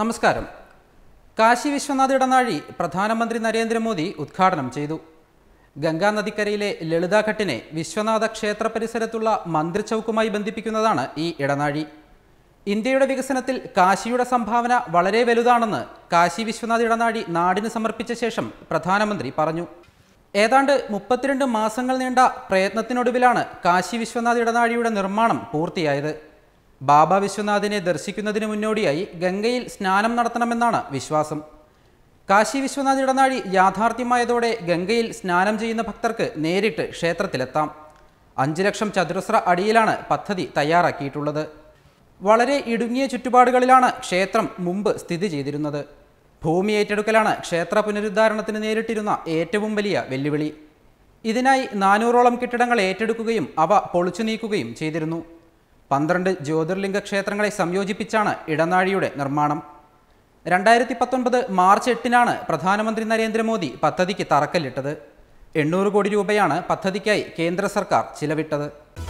നമസ്കാരം കാശി വിശ്വനാഥ് ഇടനാഴി പ്രധാനമന്ത്രി നരേന്ദ്രമോദി ഉദ്ഘാടനം ചെയ്തു ഗംഗാ നദിക്കരയിലെ ലളിതാഘട്ടിനെ വിശ്വനാഥ ക്ഷേത്ര പരിസരത്തുള്ള മന്ത്രിച്ചൗക്കുമായി ബന്ധിപ്പിക്കുന്നതാണ് ഈ ഇടനാഴി ഇന്ത്യയുടെ വികസനത്തിൽ കാശിയുടെ സംഭാവന വളരെ വലുതാണെന്ന് കാശി വിശ്വനാഥ് ഇടനാഴി നാടിന് സമർപ്പിച്ച ശേഷം പ്രധാനമന്ത്രി പറഞ്ഞു ഏതാണ്ട് മുപ്പത്തിരണ്ട് മാസങ്ങൾ നീണ്ട പ്രയത്നത്തിനൊടുവിലാണ് കാശി വിശ്വനാഥ് ഇടനാഴിയുടെ നിർമ്മാണം പൂർത്തിയായത് ബാബ വിശ്വനാഥിനെ ദർശിക്കുന്നതിന് മുന്നോടിയായി ഗംഗയിൽ സ്നാനം നടത്തണമെന്നാണ് വിശ്വാസം കാശി വിശ്വനാഥ് ഇടനാഴി യാഥാർത്ഥ്യമായതോടെ ഗംഗയിൽ സ്നാനം ചെയ്യുന്ന ഭക്തർക്ക് നേരിട്ട് ക്ഷേത്രത്തിലെത്താം അഞ്ചു ലക്ഷം ചതുരശ്ര അടിയിലാണ് പദ്ധതി തയ്യാറാക്കിയിട്ടുള്ളത് വളരെ ഇടുങ്ങിയ ചുറ്റുപാടുകളിലാണ് ക്ഷേത്രം മുമ്പ് സ്ഥിതി ചെയ്തിരുന്നത് ഭൂമി ഏറ്റെടുക്കലാണ് ക്ഷേത്ര പുനരുദ്ധാരണത്തിന് നേരിട്ടിരുന്ന ഏറ്റവും വലിയ വെല്ലുവിളി ഇതിനായി നാനൂറോളം കെട്ടിടങ്ങൾ ഏറ്റെടുക്കുകയും അവ പൊളിച്ചു നീക്കുകയും ചെയ്തിരുന്നു പന്ത്രണ്ട് ജ്യോതിർലിംഗ ക്ഷേത്രങ്ങളെ സംയോജിപ്പിച്ചാണ് ഇടനാഴിയുടെ നിർമ്മാണം രണ്ടായിരത്തി പത്തൊൻപത് മാർച്ച് എട്ടിനാണ് പ്രധാനമന്ത്രി നരേന്ദ്രമോദി പദ്ധതിക്ക് തറക്കല്ലിട്ടത് എണ്ണൂറ് കോടി രൂപയാണ് പദ്ധതിക്കായി കേന്ദ്ര സർക്കാർ ചിലവിട്ടത്